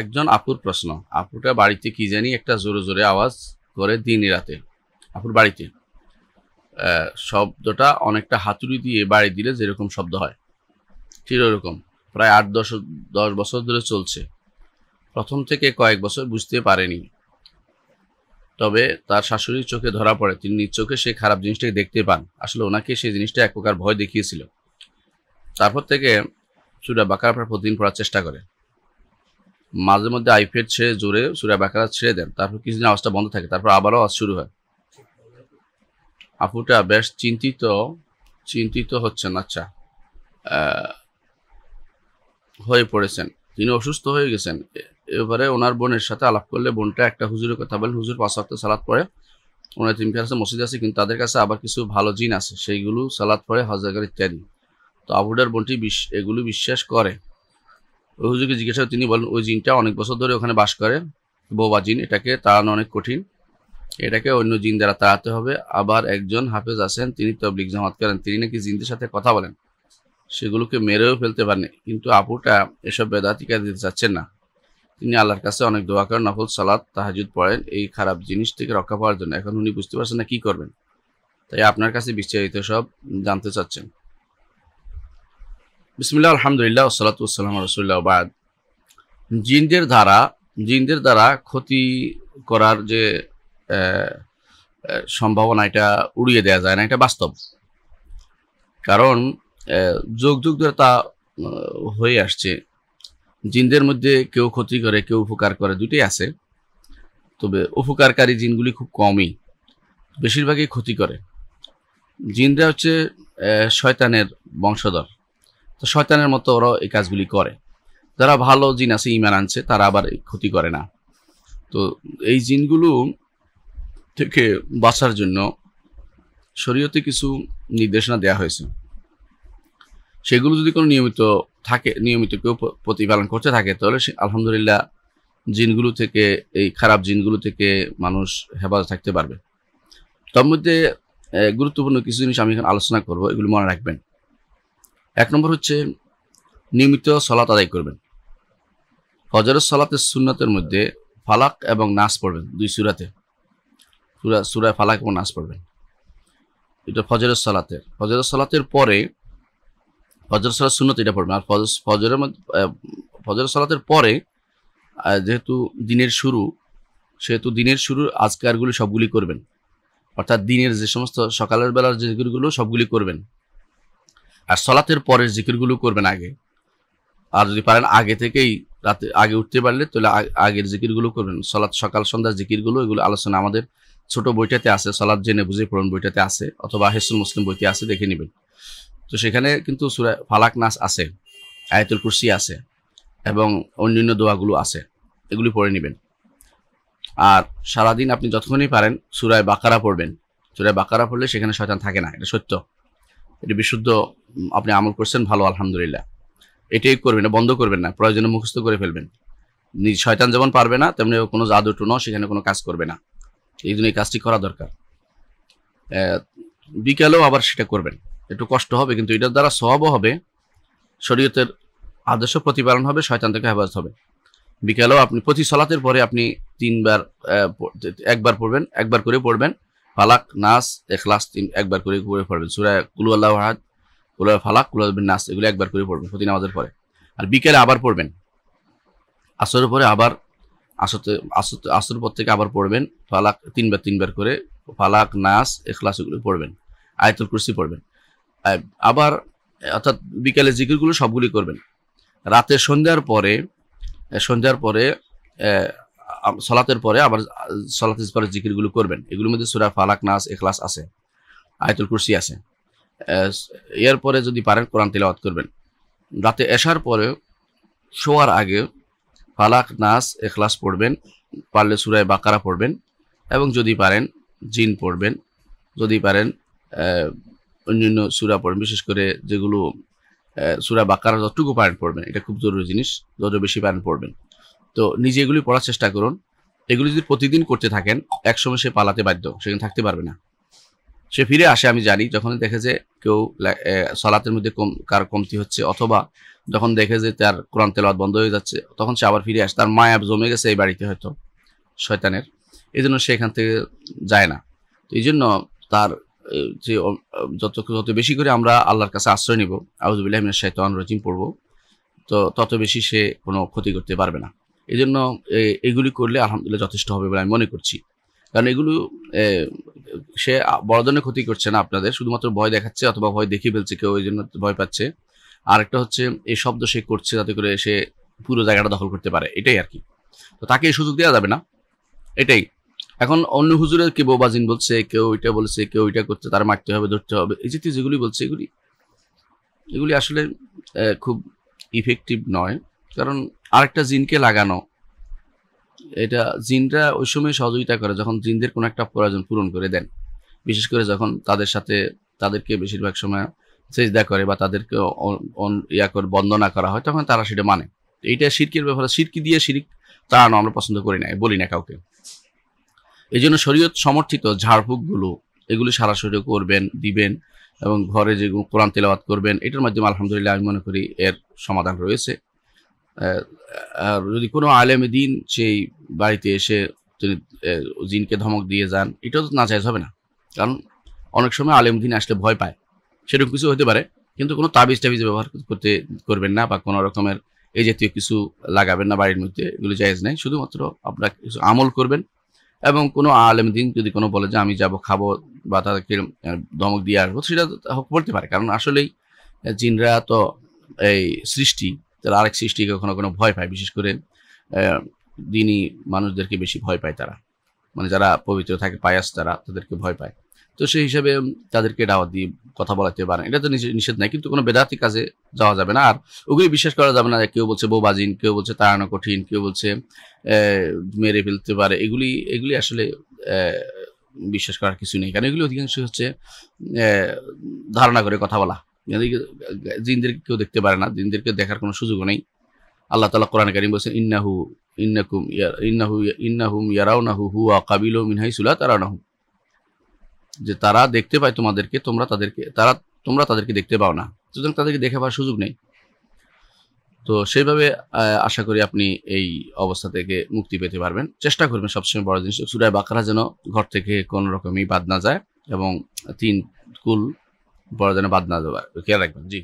একজন আপুর প্রশ্ন আপুটা বাড়িতে কি জানি একটা জোরে জোরে আওয়াজ করে দিন রাতে আপুর বাড়িতে শব্দটা অনেকটা হাতুড়ি দিয়ে বাড়ি দিলে যেরকম শব্দ হয় ঠিক ওরকম প্রায় আট দশ দশ বছর ধরে চলছে প্রথম থেকে কয়েক বছর বুঝতে পারেনি তবে তার শাশুড়ির চোখে ধরা পড়ে তিনি নিজ চোখে সেই খারাপ জিনিসটাকে দেখতে পান আসলে ওনাকে সেই জিনিসটা এক প্রকার ভয় দেখিয়েছিল তারপর থেকে চুরা বাঁকার প্রায় প্রতিদিন পড়ার চেষ্টা করে মাঝে মধ্যে আইফেড ছেড়ে জোরে সুরা বাকারা ছেড়ে দেন তারপর কিছুদিন আওয়াজটা বন্ধ থাকে তারপর আবারও আওয়াজ শুরু হয় আপুটা বেশ চিন্তিত চিন্তিত হচ্ছেন আচ্ছা হয়ে পড়েছেন তিনি অসুস্থ হয়ে গেছেন এবারে ওনার বোনের সাথে আলাপ করলে বোনটা একটা হুজুরের কথা বলেন হুজুর পাঁচ সপ্তাহ সালাদ পড়ে ওনার তিন আছে মসজিদ আছে কিন্তু তাদের কাছে আবার কিছু ভালো জিন আছে সেইগুলো সালাদ পড়ে হজাগার ইত্যাদি তো আবুডার বোনটি এগুলো বিশ্বাস করে ওই হুজুরকে জিজ্ঞাসা তিনি বলেন ওই জিনটা অনেক বছর ধরে ওখানে বাস করে বোবা জিন এটাকে তাড়ানো অনেক কঠিন এটাকে অন্য জিন দ্বারা তাড়াতে হবে আবার একজন হাফেজ আছেন তিনি তবলিক জামাত করেন তিনি নাকি জিনদের সাথে কথা বলেন সেগুলোকে মেরেও ফেলতে পারেন কিন্তু আপুটা এসব বেদাতিকা দিতে চাচ্ছেন না তিনি আল্লাহর কাছে অনেক দোয়া করেন নফল সালাদ তাহাজুদ পড়েন এই খারাপ জিনিস থেকে রক্ষা পাওয়ার জন্য এখন উনি বুঝতে পারছেন না কী করবেন তাই আপনার কাছে বিস্তারিত সব জানতে চাচ্ছেন বিসমিল্লা আলহামদুলিল্লাহ সালাতাম রসুল্লাহ বাদ জিনদের দ্বারা জিনদের দ্বারা ক্ষতি করার যে সম্ভাবনা এটা উড়িয়ে দেওয়া যায় না এটা বাস্তব কারণ যোগ যুগ ধরে তা হয়ে আসছে জিনদের মধ্যে কেউ ক্ষতি করে কেউ উপকার করে দুটোই আছে তবে উপকারকারী জিনগুলি খুব কমই বেশিরভাগই ক্ষতি করে জিনরা হচ্ছে শয়তানের বংশধর তো শয়তানের মতো ওরা এই কাজগুলি করে যারা ভালো জিন আছে ইমান আনছে তারা আবার ক্ষতি করে না তো এই জিনগুলো থেকে বাঁচার জন্য শরীয়তে কিছু নির্দেশনা দেয়া হয়েছে সেগুলো যদি কোনো নিয়মিত থাকে নিয়মিত কেউ প্রতিপালন করতে থাকে তাহলে সে আলহামদুলিল্লাহ জিনগুলো থেকে এই খারাপ জিনগুলো থেকে মানুষ হেফাজত থাকতে পারবে তার মধ্যে গুরুত্বপূর্ণ কিছু জিনিস আমি এখন আলোচনা করব এগুলো মনে রাখবেন এক নম্বর হচ্ছে নিয়মিত সলাত আদায় করবেন ফজর সলাতের সুন্নতের মধ্যে ফালাক এবং নাচ পড়বেন দুই সুরাতে সুরা সুরায় ফালাক এবং নাচ পড়বেন এটা ফজর সলাতের ফজর সলাতের পরে ফজর সলাত সুন্নত এটা পড়বেন আর ফজর ফজরের ফজর সলাতের পরে যেহেতু দিনের শুরু সেহেতু দিনের শুরুর আজকারগুলি সবগুলি করবেন অর্থাৎ দিনের যে সমস্ত সকালের বেলার যেগুলিগুলো সবগুলি করবেন আর সলাতের পরে জিকিরগুলো করবেন আগে আর যদি পারেন আগে থেকেই রাতে আগে উঠতে পারলে তাহলে আগের জিকিরগুলো করবেন সলাৎ সকাল সন্ধ্যা জিকিরগুলো এগুলো আলোচনা আমাদের ছোট বইটাতে আছে সলাৎ জেনে বুঝে পড়ুন বইটাতে আছে অথবা হেসুল মুসলিম বইতে আছে দেখে নেবেন তো সেখানে কিন্তু সুরা ফালাক নাস আছে আয়তুল কুরসি আছে এবং অন্যান্য দোয়াগুলো আছে এগুলি পড়ে নেবেন আর সারাদিন আপনি যতক্ষণই পারেন সুরায় বাকারা পড়বেন সুরায় বাকারা পড়লে সেখানে শয়তান থাকে না এটা সত্য এটা বিশুদ্ধ আপনি আমল করছেন ভালো আলহামদুলিল্লাহ এটাই করবেন না বন্ধ করবেন না প্রয়োজনে মুখস্থ করে ফেলবেন নিজ শয়তান যেমন পারবে না তেমনি কোনো জাদু টুনো সেখানে কোনো কাজ করবে না এই জন্য এই কাজটি করা দরকার বিকেলেও আবার সেটা করবেন একটু কষ্ট হবে কিন্তু এটার দ্বারা সহবও হবে শরীয়তের আদর্শ প্রতিপালন হবে শয়তান থেকে হেফাজত হবে বিকেলেও আপনি প্রতি সলাতের পরে আপনি তিনবার একবার পড়বেন একবার করে পড়বেন ফালাক নাস এখলাস তিন একবার করে করে পড়বেন সুরায় কুলু আল্লাহ হাত কুলু ফালাক কুলু নাস এগুলো একবার করে পড়বেন প্রতি নামাজের পরে আর বিকেলে আবার পড়বেন আসরের পরে আবার আসতে আসতে আসর পর থেকে আবার পড়বেন ফালাক তিনবার তিনবার করে ফালাক নাস এখলাস এগুলো পড়বেন আয়তুল কুরসি পড়বেন আবার অর্থাৎ বিকেলে জিকিরগুলো সবগুলি করবেন রাতে সন্ধ্যার পরে সন্ধ্যার পরে সলাতের পরে আবার সলাতের পরে জিকিরগুলো করবেন এগুলোর মধ্যে সুরা ফালাক নাস এখলাস আছে আয়তুল কুরসি আছে এরপরে যদি পারেন কোরআন তেলাওয়াত করবেন রাতে এসার পরে শোয়ার আগে ফালাক নাস এখলাস পড়বেন পারলে সুরায় বাকারা পড়বেন এবং যদি পারেন জিন পড়বেন যদি পারেন অন্যান্য সুরা পড়বেন বিশেষ করে যেগুলো সুরা বাকারা যতটুকু পারেন পড়বেন এটা খুব জরুরি জিনিস যত বেশি পারেন পড়বেন তো নিজে এগুলি পড়ার চেষ্টা করুন এগুলি যদি প্রতিদিন করতে থাকেন একসময় সে পালাতে বাধ্য সেখানে থাকতে পারবে না সে ফিরে আসে আমি জানি যখন দেখে যে কেউ সলাতের মধ্যে কম কার কমতি হচ্ছে অথবা যখন দেখে যে তার কোরআন তেলাওয়াত বন্ধ হয়ে যাচ্ছে তখন সে আবার ফিরে আসে তার মায়া জমে গেছে এই বাড়িতে হয়তো শয়তানের এই জন্য সে এখান থেকে যায় না এই জন্য তার যে যত যত বেশি করে আমরা আল্লাহর কাছে আশ্রয় নিব আউজবুল্লাহমিন শৈতান রজিম পড়ব তো তত বেশি সে কোনো ক্ষতি করতে পারবে না এই জন্য এগুলি করলে আলহামদুলিল্লাহ যথেষ্ট হবে বলে আমি মনে করছি কারণ এগুলো সে বড় ধরনের ক্ষতি করছে না আপনাদের শুধুমাত্র ভয় দেখাচ্ছে অথবা ভয় দেখিয়ে ফেলছে কেউ এই জন্য ভয় পাচ্ছে আরেকটা হচ্ছে এই শব্দ সে করছে যাতে করে সে পুরো জায়গাটা দখল করতে পারে এটাই আর কি তো তাকে এই সুযোগ দেওয়া যাবে না এটাই এখন অন্য হুজুরের কে বাজিন বলছে কেউ এটা বলছে কেউ এটা করছে তার মারতে হবে ধরতে হবে এই জাতীয় যেগুলি বলছে এগুলি এগুলি আসলে খুব ইফেক্টিভ নয় কারণ আরেকটা জিনকে লাগানো এটা জিনরা ওই সময় সহযোগিতা করে যখন জিনদের কোনো একটা প্রয়োজন পূরণ করে দেন বিশেষ করে যখন তাদের সাথে তাদেরকে বেশিরভাগ সময় চেষ্টা করে বা তাদেরকে ইয়া করে বন্দনা করা হয় তখন তারা সেটা মানে এইটা সিরকির ব্যাপারে সিরকি দিয়ে সিরিক তাড়ানো আমরা পছন্দ করি না বলি না কাউকে এই জন্য শরীয়ত সমর্থিত ঝাড়ফুঁকগুলো এগুলি সারা শরীরে করবেন দিবেন এবং ঘরে যে কোরআন তেলাবাদ করবেন এটার মাধ্যমে আলহামদুলিল্লাহ আমি মনে করি এর সমাধান রয়েছে আর যদি কোনো আলেম দিন সেই বাড়িতে এসে তিনি জিনকে ধমক দিয়ে যান এটাও তো না চাইজ হবে না কারণ অনেক সময় আলেম দিন আসলে ভয় পায় সেরকম কিছু হতে পারে কিন্তু কোনো তাবিজ টাবিজ ব্যবহার করতে করবেন না বা কোনো রকমের এই জাতীয় কিছু লাগাবেন না বাড়ির মধ্যে এগুলো চাইজ নেই শুধুমাত্র আপনার কিছু আমল করবেন এবং কোনো আলেম দিন যদি কোনো বলে যে আমি যাব খাবো বা তাদেরকে ধমক দিয়ে আসবো সেটা বলতে পারে কারণ আসলেই জিনরা তো এই সৃষ্টি তারা আরেক সৃষ্টি কখনো কোনো ভয় পায় বিশেষ করে দিনই মানুষদেরকে বেশি ভয় পায় তারা মানে যারা পবিত্র থাকে পায়াস তারা তাদেরকে ভয় পায় তো সেই হিসাবে তাদেরকে ডাওয়াত দিয়ে কথা বলাতে পারে এটা তো নিষেধ নাই কিন্তু কোনো বেদাতি কাজে যাওয়া যাবে না আর ওগুলি বিশ্বাস করা যাবে না কেউ বলছে বোবাজিন কেউ বলছে তাড়ানো কঠিন কেউ বলছে মেরে ফেলতে পারে এগুলি এগুলি আসলে বিশ্বাস করার কিছু নেই কারণ এগুলি অধিকাংশ হচ্ছে ধারণা করে কথা বলা জিনদেরকে কেউ দেখতে পারে না জিনদেরকে দেখার কোনো সুযোগও নেই আল্লাহ তালা কোরআন কারিম বলছেন ইন্নাহু ইন্নাকুম ইন্নাহু ইন্নাহুম ইয়ারাউনাহু হুয়া কাবিল মিনহাই মিনহাইসুলা তারানাহু যে তারা দেখতে পায় তোমাদেরকে তোমরা তাদেরকে তারা তোমরা তাদেরকে দেখতে পাও না সুতরাং তাদেরকে দেখে পাওয়ার সুযোগ নেই তো সেইভাবে আশা করি আপনি এই অবস্থা থেকে মুক্তি পেতে পারবেন চেষ্টা করবেন সবসময় বড় জিনিস সুরায় বাঁকড়া যেন ঘর থেকে কোনো রকমই বাদ না যায় এবং তিন কুল বড় যেন বাদ না যাবার খেয়াল রাখবেন জি